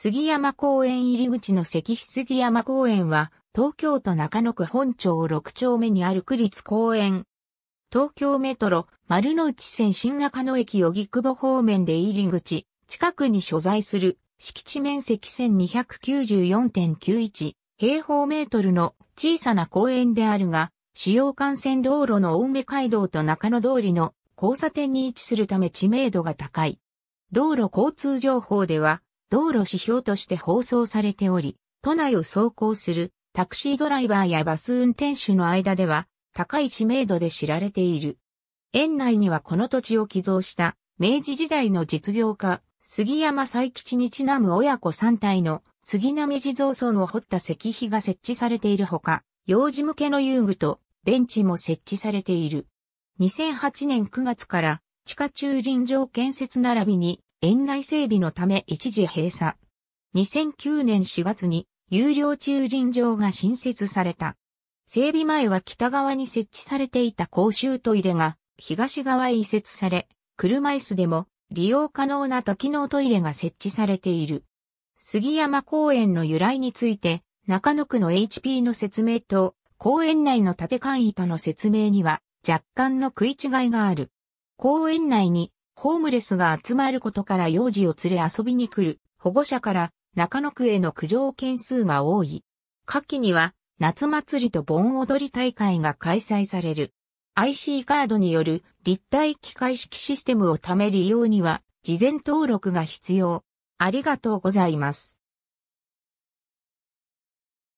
杉山公園入り口の石碑杉山公園は、東京都中野区本町6丁目にある区立公園。東京メトロ、丸の内線新中野駅よぎくぼ方面で入り口、近くに所在する、敷地面積1294.91平方メートルの小さな公園であるが、主要幹線道路の青梅街道と中野通りの交差点に位置するため知名度が高い。道路交通情報では、道路指標として放送されており、都内を走行するタクシードライバーやバス運転手の間では高い知名度で知られている。園内にはこの土地を寄贈した明治時代の実業家、杉山佐吉にちなむ親子3体の杉並地蔵村を掘った石碑が設置されているほか、幼児向けの遊具とベンチも設置されている。2008年9月から地下駐輪場建設並びに園内整備のため一時閉鎖。2009年4月に有料駐輪場が新設された。整備前は北側に設置されていた公衆トイレが東側へ移設され、車椅子でも利用可能な多機能トイレが設置されている。杉山公園の由来について、中野区の HP の説明と、公園内の建て替え板の説明には若干の食い違いがある。公園内にホームレスが集まることから幼児を連れ遊びに来る保護者から中野区への苦情件数が多い。夏季には夏祭りと盆踊り大会が開催される。IC カードによる立体機械式システムをため利用には事前登録が必要。ありがとうございます。